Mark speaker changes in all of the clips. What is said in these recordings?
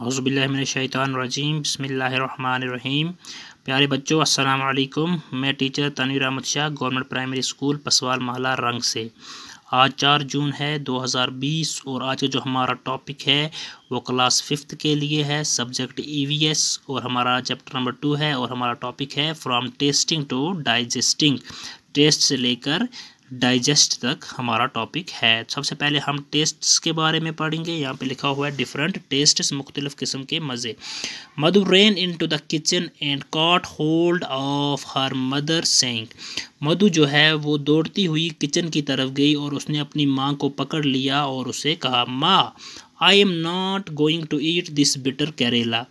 Speaker 1: हौज़बिल्लिनशैतानरजीम बसमीम प्यारे बच्चों अस्सलाम वालेकुम मैं teacher Tanveer Ahmed Shah government primary school Paswal महला रंग से आज चार जून है 2020 और आज का जो हमारा टॉपिक है वो क्लास फिफ्थ के लिए है सब्जेक्ट ईवीएस e और हमारा चैप्टर नंबर टू है और हमारा टॉपिक है from tasting to digesting taste से लेकर डाइजेस्ट तक हमारा टॉपिक है सबसे पहले हम टेस्ट्स के बारे में पढ़ेंगे यहाँ पे लिखा हुआ है डिफरेंट टेस्ट्स मुख्तलिफ़ किस्म के मज़े Madhu ran into the kitchen and caught hold of her mother sang Madhu जो है वो दौड़ती हुई किचन की तरफ गई और उसने अपनी माँ को पकड़ लिया और उसे कहा माँ I am not going to eat this bitter karela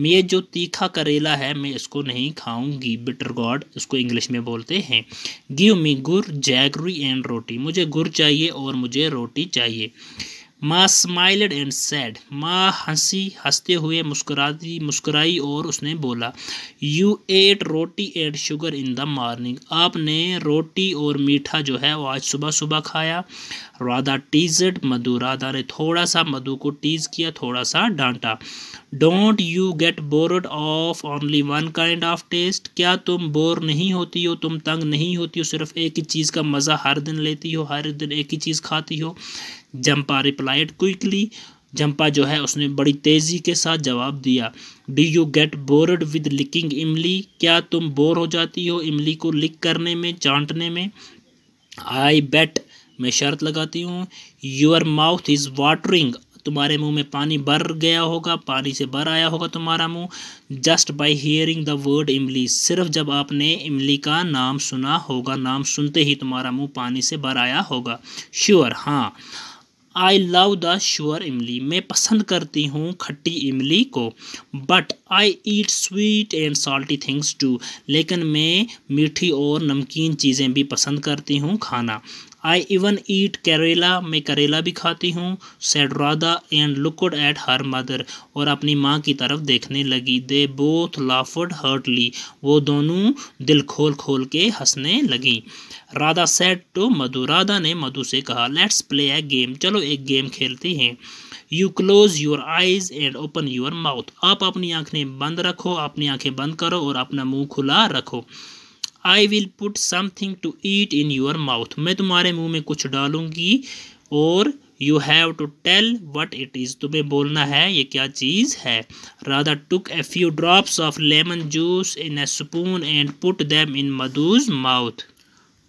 Speaker 1: मैं जो तीखा करेला है मैं इसको नहीं खाऊंगी बिटर गॉड इसको इंग्लिश में बोलते हैं गिव मी गुर जैगरी एंड रोटी मुझे गुर चाहिए और मुझे रोटी चाहिए माँ स्माइल्ड एंड सैड माँ हंसी हंसते हुए मुस्कुराती मुस्कुराई और उसने बोला you ate roti and sugar in the morning आपने रोटी और मीठा जो है वो आज सुबह सुबह खाया राधा टीजड मधु राधा ने थोड़ा सा मधु को टीज किया थोड़ा सा डांटा don't you get bored of only one kind of taste क्या तुम बोर नहीं होती हो तुम तंग नहीं होती हो सिर्फ एक ही चीज़ का मज़ा हर दिन लेती हो हर दिन एक ही चीज़ खाती हो जंपा रिप्लाइड क्विकली जंपा जो है उसने बड़ी तेज़ी के साथ जवाब दिया do you get bored with licking imli क्या तुम बोर हो जाती हो इमली को लिक करने में चांटने में आई बेट मैं शर्त लगाती हूँ योर माउथ इज़ वाटरिंग तुम्हारे मुंह में पानी भर गया होगा पानी से भर आया होगा तुम्हारा मुंह just by hearing the word imli सिर्फ जब आपने इमली का नाम सुना होगा नाम सुनते ही तुम्हारा मुंह पानी से भर आया होगा श्योर हाँ आई लव द श्योर इमली मैं पसंद करती हूँ खट्टी इमली को but I eat sweet and salty things too लेकिन मैं मीठी और नमकीन चीज़ें भी पसंद करती हूँ खाना आई इवन ईट करेला मैं करेला भी खाती हूँ said Radha and looked at her mother और अपनी माँ की तरफ देखने लगी दे बोथ लाफड हर्टली वो दोनों दिल खोल खोल के हंसने लगी राधा सेड टू मधु राधा ने मधु से कहा लेट्स प्ले अ गेम चलो एक गेम खेलते हैं you close your eyes and open your mouth आप अपनी आँखें बंद रखो अपनी आँखें बंद करो और अपना मुंह खुला रखो I will put something to eat in your mouth मैं तुम्हारे मुंह में कुछ डालूंगी और you have to tell what it is तुम्हें बोलना है ये क्या चीज़ है Radha took a few drops of lemon juice in a spoon and put them in Madhu's mouth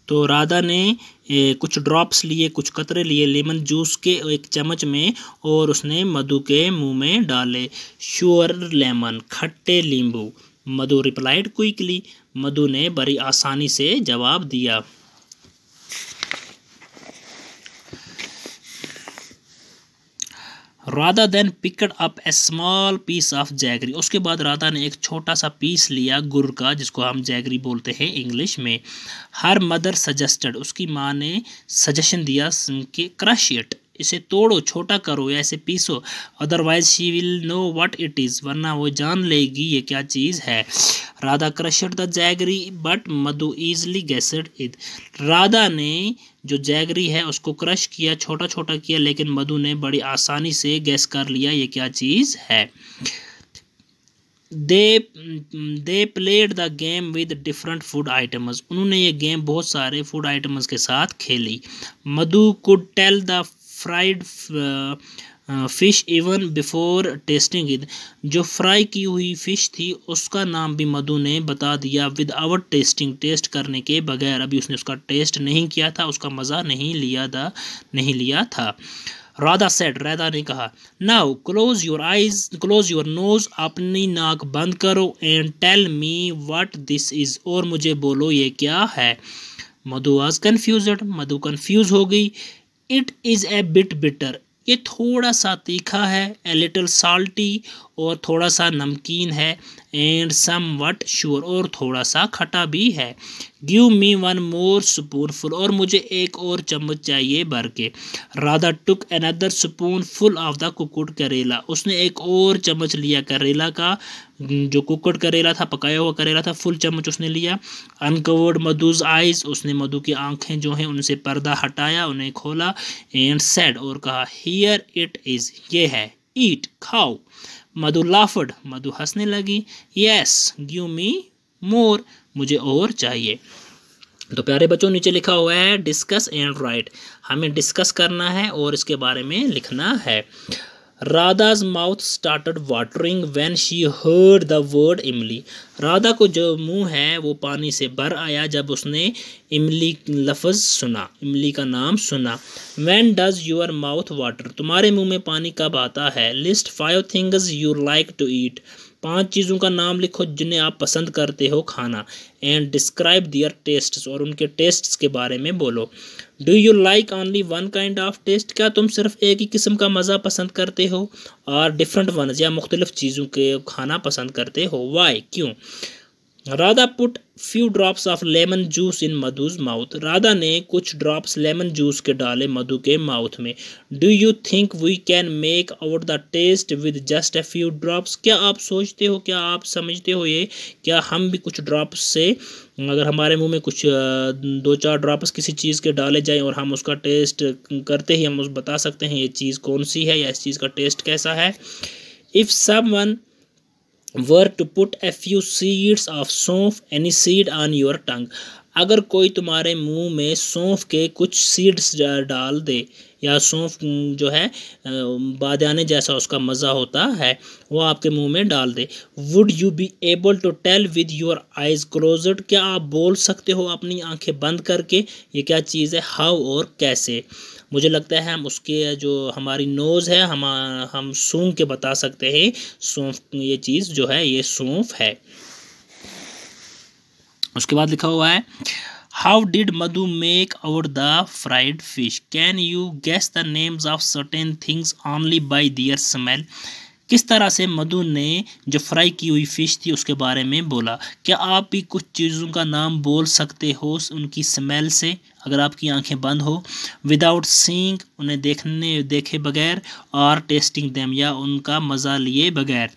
Speaker 1: तो राधा ने ए, कुछ ड्रॉप्स लिए कुछ कतरे लिए लेमन जूस के एक चम्मच में और उसने मधु के मुंह में डाले श्योर लेमन खट्टे नींबू मधु रिप्लाइड क्विकली मधु ने बड़ी आसानी से जवाब दिया Radha then picked up a small piece of jaggery उसके बाद राधा ने एक छोटा सा पीस लिया गुर का जिसको हम जैगरी बोलते हैं इंग्लिश में हर मदर सजेस्टेड उसकी माँ ने सजेशन दिया कि क्रश इट इसे तोड़ो छोटा करो या इसे पीसो otherwise she will know what it is वरना वो जान लेगी ये क्या चीज़ है Radha crushed the jaggery but Madhu easily guessed it Radha ने जो जैगरी है उसको क्रश किया छोटा छोटा किया लेकिन मधु ने बड़ी आसानी से गैस कर लिया ये क्या चीज़ है they they played the game with different food items उन्होंने ये गेम बहुत सारे फूड आइटम्स के साथ खेली Madhu could tell the fried fish even before tasting it जो फ्राई की हुई फ़िश थी उसका नाम भी मधु ने बता दिया विद आउट टेस्टिंग टेस्ट करने के बगैर अभी उसने उसका टेस्ट नहीं किया था उसका मज़ा नहीं लिया था नहीं लिया था राधा सेट राधा ने कहा now close your eyes close your nose अपनी नाक बंद करो and tell me what this is और मुझे बोलो ये क्या है मधु आज कन्फ्यूज मधु कन्फ्यूज़ हो गई it is a bit bitter ये थोड़ा सा तीखा है ए लिटल साल्टी और थोड़ा सा नमकीन है एंड सम वट श्योर और थोड़ा सा खटा भी है give me one more spoonful और मुझे एक और चम्मच चाहिए भर के Radha took another spoonful of the cooked karela उसने एक और चम्मच लिया करेला का जो कुकुट करेला था पकाया हुआ करेला था फुल चम्मच उसने लिया अनकवर्ड मधुज आइज उसने मधु की आंखें जो हैं उनसे पर्दा हटाया उन्हें खोला एंड सेड और कहा हियर इट इज़ ये है ईट खाओ मधु लाफड मधु हंसने लगी यस गिव मी मोर मुझे और चाहिए तो प्यारे बच्चों नीचे लिखा हुआ है डिस्कस एंड राइट हमें डिस्कस करना है और इसके बारे में लिखना है Radha's mouth started watering when she heard the word imli Radha को जो मुंह है वो पानी से भर आया जब उसने इमली लफज सुना इमली का नाम सुना when does your mouth water तुम्हारे मुंह में पानी कब आता है list five things you like to eat पांच चीज़ों का नाम लिखो जिन्हें आप पसंद करते हो खाना एंड डिस्क्राइब दियर टेस्ट्स और उनके टेस्ट्स के बारे में बोलो do you like only one kind of taste क्या तुम सिर्फ एक ही किस्म का मज़ा पसंद करते हो और डिफरेंट वन या मुख्तलिफ़ चीज़ों के खाना पसंद करते हो वाई क्यों Radha put few drops of lemon juice in Madhu's mouth Radha ने कुछ ड्रॉप्स लेमन जूस के डाले मधु के माउथ में do you think we can make out the taste with just a few drops क्या आप सोचते हो क्या आप समझते हो ये क्या हम भी कुछ ड्रॉप्स से अगर हमारे मुंह में कुछ दो चार ड्रॉप्स किसी चीज़ के डाले जाएं और हम उसका टेस्ट करते ही हम उस बता सकते हैं ये चीज़ कौन सी है या इस चीज़ का टेस्ट कैसा है if someone were to put a few seeds of saunf aniseed on your tongue अगर कोई तुम्हारे मुंह में सौंफ के कुछ सीड्स डाल दे या सौंफ जो है बादने जैसा उसका मज़ा होता है वो आपके मुंह में डाल दे would you be able to tell with your eyes close क्या आप बोल सकते हो अपनी आंखें बंद करके ये क्या चीज़ है हाउ और कैसे मुझे लगता है हम उसके जो हमारी नोज़ है हम हम सूंघ के बता सकते हैं सौंफ ये चीज़ जो है ये सौंफ है उसके बाद लिखा हुआ है how did Madhu make out the fried fish can you guess the names of certain things only by their smell किस तरह से मधु ने जो फ्राई की हुई फ़िश थी उसके बारे में बोला क्या आप भी कुछ चीज़ों का नाम बोल सकते हो उनकी स्मेल से अगर आपकी आंखें बंद हो विदाउट सींग उन्हें देखने देखे बगैर और टेस्टिंग दैम या उनका मज़ा लिए बगैर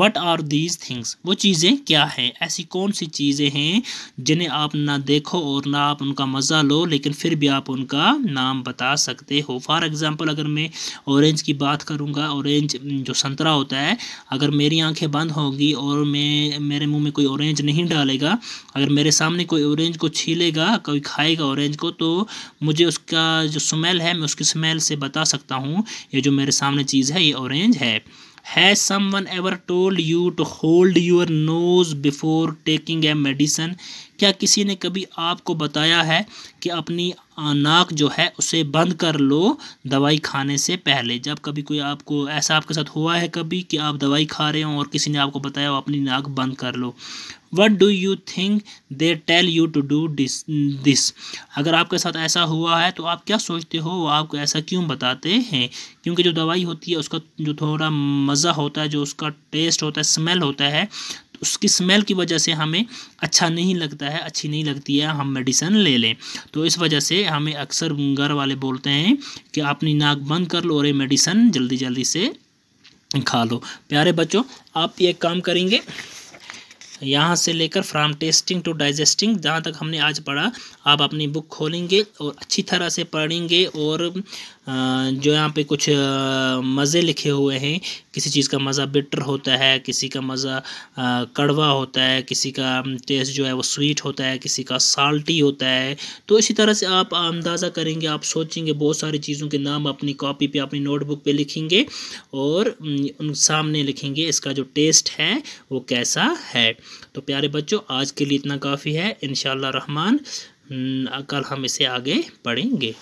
Speaker 1: वट आर दीज थिंग्स वो चीज़ें क्या हैं ऐसी कौन सी चीज़ें हैं जिन्हें आप ना देखो और ना आप उनका मज़ा लो लेकिन फिर भी आप उनका नाम बता सकते हो फॉर एग्ज़ाम्पल अगर मैं औरेंज की बात करूँगा ऑरेंज जो संतरा होता है अगर मेरी आँखें बंद होंगी और मैं मेरे मुँह में कोई औरेंज नहीं डालेगा अगर मेरे सामने कोई औरेंज को छीलेगा कोई खाएगा औरेंज को तो मुझे उसका जो स्मेल है मैं उसकी स्मेल से बता सकता हूँ ये जो मेरे सामने चीज़ है ये ऑरेंज है has someone ever told you to hold your nose before taking a medicine क्या किसी ने कभी आपको बताया है कि अपनी नाक जो है उसे बंद कर लो दवाई खाने से पहले जब कभी कोई आपको ऐसा आपके साथ हुआ है कभी कि आप दवाई खा रहे हो और किसी ने आपको बताया हो अपनी नाक बंद कर लो what do you think they tell you to do this this अगर आपके साथ ऐसा हुआ है तो आप क्या सोचते हो वो आपको ऐसा क्यों बताते हैं क्योंकि जो दवाई होती है उसका जो थोड़ा मज़ा होता है जो उसका टेस्ट होता है स्मेल होता है उसकी स्मेल की वजह से हमें अच्छा नहीं लगता है अच्छी नहीं लगती है हम मेडिसन ले लें तो इस वजह से हमें अक्सर घर वाले बोलते हैं कि अपनी नाक बंद कर लो और ये मेडिसन जल्दी जल्दी से खा लो प्यारे बच्चों आप ये काम करेंगे यहाँ से लेकर फ्राम टेस्टिंग टू डाइजेस्टिंग जहाँ तक हमने आज पढ़ा आप अपनी बुक खोलेंगे और अच्छी तरह से पढ़ेंगे और जो यहाँ पे कुछ मज़े लिखे हुए हैं किसी चीज़ का मज़ा बिटर होता है किसी का मज़ा कड़वा होता है किसी का टेस्ट जो है वो स्वीट होता है किसी का साल्टी होता है तो इसी तरह से आप अंदाज़ा करेंगे आप सोचेंगे बहुत सारी चीज़ों के नाम अपनी कॉपी पे अपनी नोटबुक पे लिखेंगे और उन सामने लिखेंगे इसका जो टेस्ट है वो कैसा है तो प्यारे बच्चों आज के लिए इतना काफ़ी है इन रहमान कल हम इसे आगे पढ़ेंगे